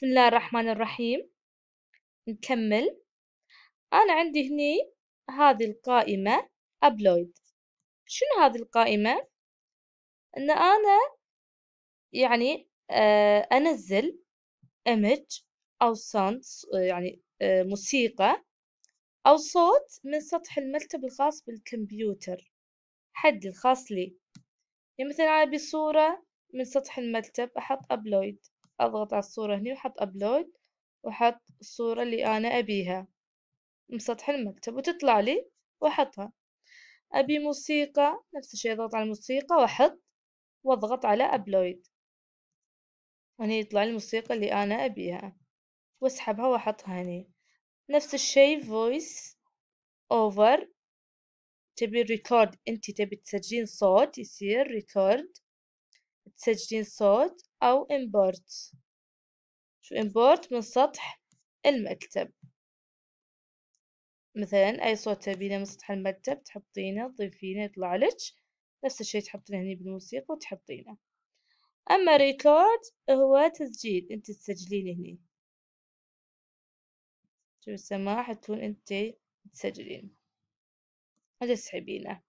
بسم الله الرحمن الرحيم نكمل أنا عندي هني هذه القائمة أبلويد شنو هذه القائمة؟ أن أنا يعني آه أنزل image أو صوت يعني آه موسيقى أو صوت من سطح المكتب الخاص بالكمبيوتر حدي الخاص لي يعني مثلا أبي صورة من سطح المكتب أحط أبلويد أضغط على الصورة هنا وأحط أبلود وأحط الصورة اللي أنا أبيها من سطح المكتب وتطلع لي وأحطها أبي موسيقى نفس الشيء أضغط على الموسيقى وأحط وأضغط على أبلود وهنا يطلع لي الموسيقى اللي أنا أبيها وأسحبها وأحطها هنا نفس الشيء فويس اوفر تبي ريكورد انت تبي تسجلين صوت يصير ريكورد تسجلين صوت أو import شو import من سطح المكتب مثلا أي صوت تبينه من سطح المكتب تحطينه تضيفينه يطلع لك نفس الشي تحطينه هني بالموسيقى وتحطينه أما ريكورد هو تسجيل أنت تسجلين هني شو السماح تكون أنت تسجلين وتسحبينه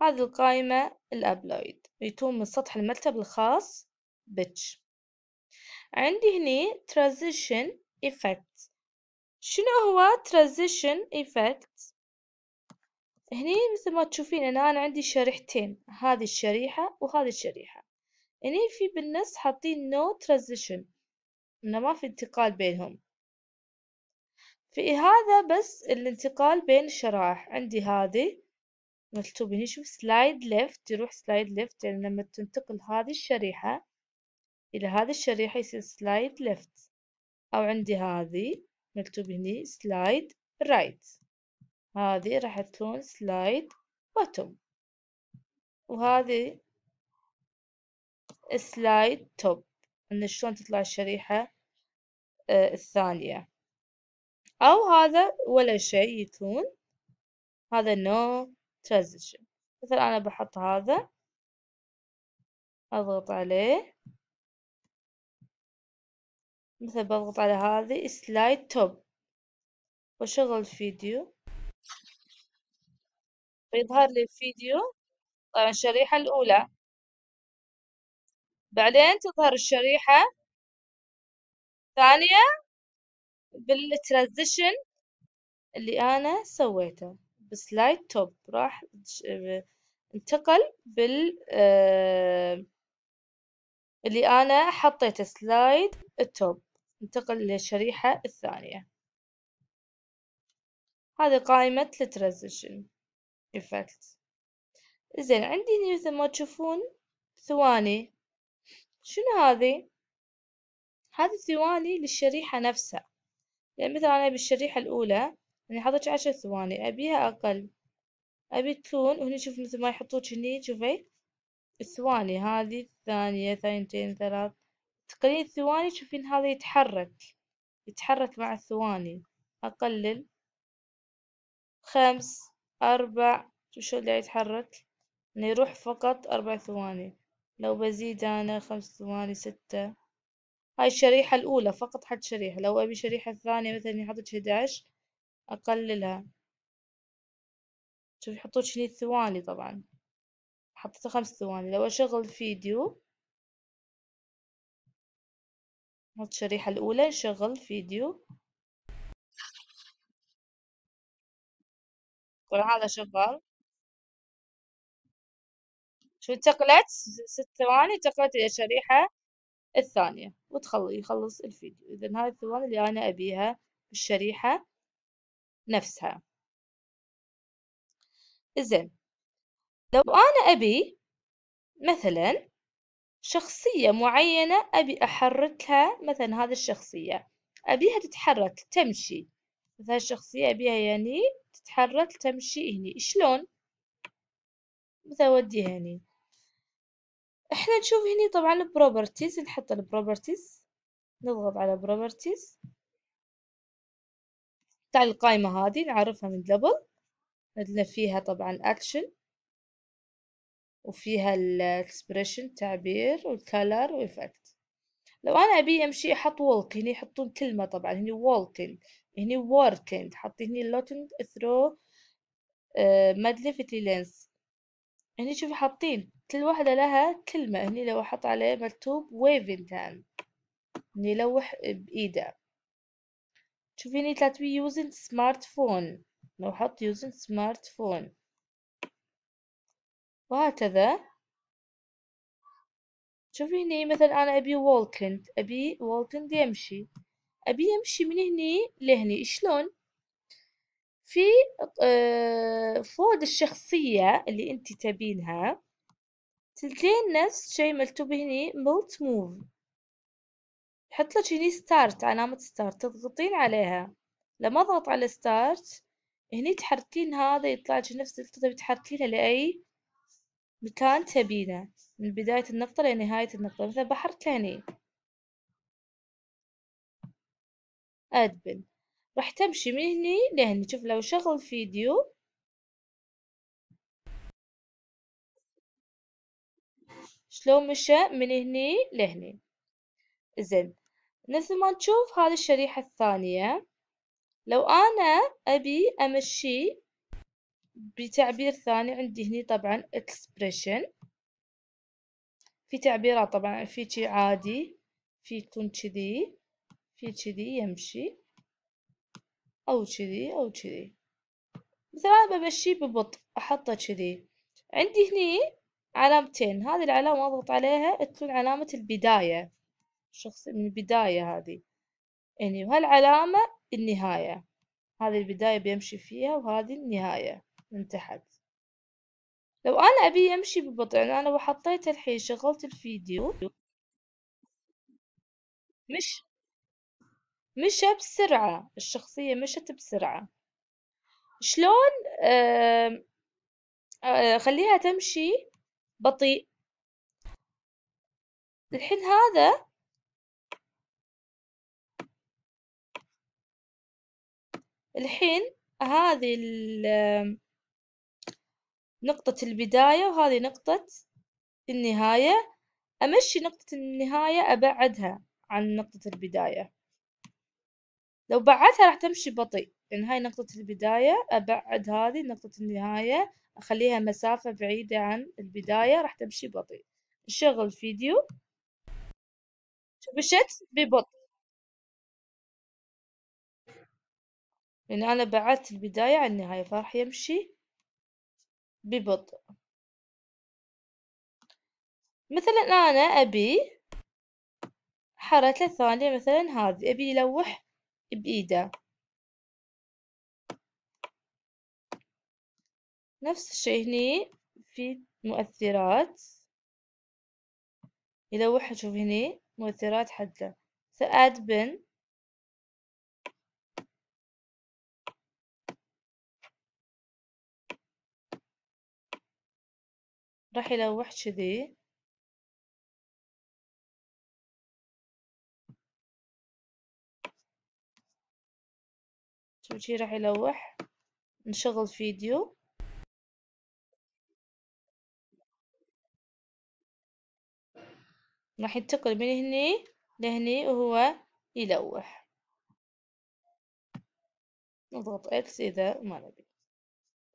هذه القائمة الأبلويد يتم من سطح المكتب الخاص بتش عندي هني transition effect شنو هو transition effect هني مثل ما تشوفين أنا, أنا عندي شريحتين هذه الشريحة وهذه الشريحة هني في بالنص حاطين no transition إنه ما في انتقال بينهم في هذا بس الانتقال بين الشرائح عندي هذه مكتوب تكتبي نشوف سلايد ليفت يروح سلايد ليفت يعني لما تنتقل هذه الشريحة إلى هذه الشريحة يصير سلايد ليفت أو عندي هذه مكتوب هني سلايد رايت هذه راح تكون سلايد بوتوم وهذه سلايد توب إن شلون تطلع الشريحة آه، الثانية أو هذا ولا شيء يكون هذا نو ترانزيشن مثلا أنا بحط هذا أضغط عليه مثلا بضغط على هذه سلايد توب وأشغل فيديو فيظهر لي الفيديو طبعا الشريحة الأولى بعدين تظهر الشريحة الثانية بالترانزيشن اللي أنا سويته بسلايد توب راح انتقل بال آه، اللي أنا حطيته سلايد التوب انتقل للشريحة الثانية هذه قائمة الترانزيشن إفكت زين عندي مثل ما تشوفون ثواني شنو هذه؟ هذه ثواني للشريحة نفسها يعني مثلا أنا بالشريحة الأولى يعني حطيت عشر ثواني أبيها أقل أبي تكون وهني شوف مثل ما يحطوك هني شوفي الثواني هذي الثانية ثانيتين ثلاث تقلين الثواني تشوفين هذا يتحرك يتحرك مع الثواني أقلل خمس أربع شوف شو اللي يتحرك يعني يروح فقط أربع ثواني لو بزيد أنا خمس ثواني ستة هاي الشريحة الأولى فقط حد شريحة لو أبي شريحة ثانية مثلا حطت 11 أقللها شوف يحطوا شني ثواني طبعا حطيته خمس ثواني لو أشغل فيديو نحط الشريحة الأولى نشغل فيديو طبعا هذا شغال شو انتقلت ست ثواني انتقلت إلى الشريحة الثانية وتخلص يخلص الفيديو إذا هاي الثواني اللي أنا أبيها بالشريحة نفسها زين لو أنا أبي مثلا شخصية معينة أبي أحركها مثلا هذه الشخصية أبيها تتحرك تمشي مثلا الشخصية أبيها يعني تتحرك تمشي هني شلون مثلا أوديها هني احنا نشوف هني طبعا البروبرتيز نحط البروبرتيز نضغط على بروبرتيز تعال القائمة هذه نعرفها من قبل عندنا فيها طبعا اكشن وفيها الاكسبريشن تعبير والكالر وإفكت لو أنا أبي أمشي أحط walking هني يحطون كلمة طبعا هني walking هني working حطي هني looking through آه، magnificent lens هني شوفي حاطين كل واحدة لها كلمة هني لو أحط عليه مكتوب waving hand هني يلوح بإيده تشوفيني تلاتوي using smartphone لو حط using smartphone وهكذا شوفي هني مثلا أنا أبي ووكند أبي ووكند يمشي أبي يمشي من هني لهني شلون في فود الشخصية اللي أنت تبينها تلقين نفس شي مكتوب هني ملت موف حط لك هني ستارت علامة ستارت تضغطين عليها لما اضغط على ستارت هني تحركين هذا يطلع لك نفس تبي تحركينها لأي مكان تبينه من بداية النقطة لنهاية النقطة مثلا بحرك هني ادبل راح تمشي من هني لهني شوف لو شغل الفيديو شلون مشى من هني لهني زين مثل ما نشوف هذه الشريحة الثانية لو أنا أبي أمشي بتعبير ثاني عندي هني طبعا expression في تعبيرات طبعا في شي عادي في يكون كذي في كذي يمشي أو كذي أو كذي مثلا أنا بمشي ببطء أحطه كذي عندي هني علامتين هذه العلامة أضغط عليها تكون علامة البداية الشخص من البداية هذه يعني وهالعلامة النهاية هذه البداية بيمشي فيها وهذه النهاية من تحت لو أنا أبي يمشي ببطء يعني أنا وحطيت الحين شغلت الفيديو مش مشى بسرعة الشخصية مشت بسرعة شلون آه، خليها تمشي بطيء الحين هذا الحين هذه نقطة البداية وهذه نقطة النهاية أمشي نقطة النهاية أبعدها عن نقطة البداية لو بعدها راح تمشي بطيء لأن يعني هاي نقطة البداية أبعد هذه نقطة النهاية أخليها مسافة بعيدة عن البداية راح تمشي بطيء نشغل فيديو شو بشت ببطء لأن أنا بعدت البداية عن النهاية فراح يمشي ببطء مثلا أنا أبي حركة ثانية مثلا هذه أبي يلوح بإيده نفس الشيء هني في مؤثرات يلوح شوف هني مؤثرات حده سأد بن راح يلوح كذي شوف شي راح يلوح نشغل فيديو راح ينتقل من هني لهني وهو يلوح نضغط اكس اذا ما نبي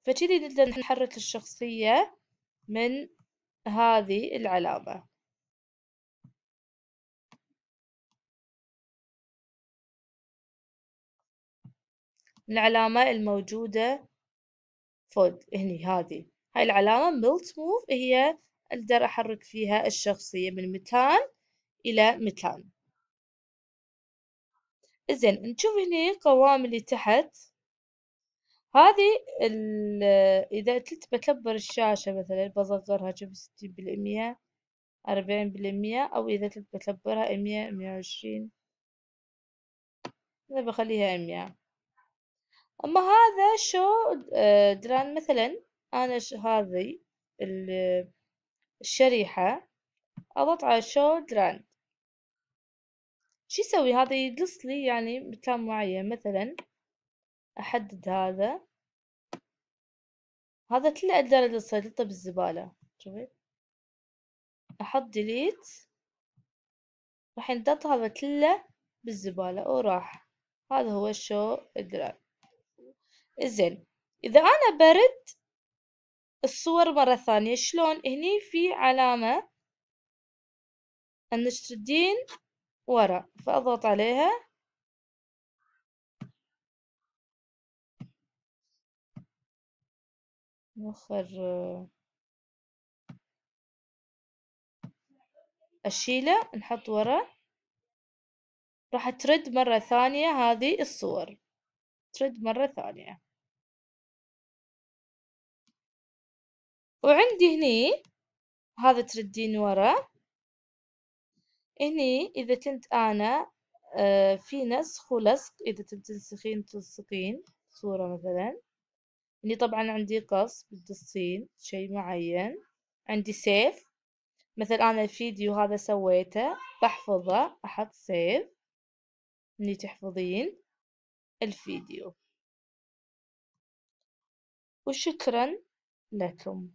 فكذي نقدر نحرك الشخصية من هذه العلامة العلامة الموجودة فود هني هذه هاي العلامة ملت موف هي أقدر أحرك فيها الشخصية من مكان إلى مكان زين نشوف هني قوام اللي تحت هذه إذا قلت بكبر الشاشة مثلا بصغرها شوف ستين بالمية أربعين بالمية أو إذا قلت بكبرها مية مية وعشرين أنا بخليها مية أما هذا شو آه، دران مثلا أنا هذه الشريحة أضغط على شو دران شو يسوي هذا يقص لي يعني مكان معين مثلا أحدد هذا هذا كله أقدر اللي بالزبالة شوفي أحط ديليت راح ينضغط هذا كله بالزبالة وراح هذا هو الشو جراف زين إذا أنا برد الصور مرة ثانية شلون هني في علامة أن تشتدين ورا فأضغط عليها نوفر أشيله نحط ورا راح ترد مرة ثانية هذه الصور ترد مرة ثانية وعندي هني هذا تردين ورا هني إذا كنت أنا آه، في نسخ ولصق إذا تبتنسخين تلصقين صورة مثلا اني طبعا عندي قص ضد شيء شي معين عندي سيف مثل انا الفيديو هذا سويته بحفظه احط سيف اني تحفظين الفيديو وشكرا لكم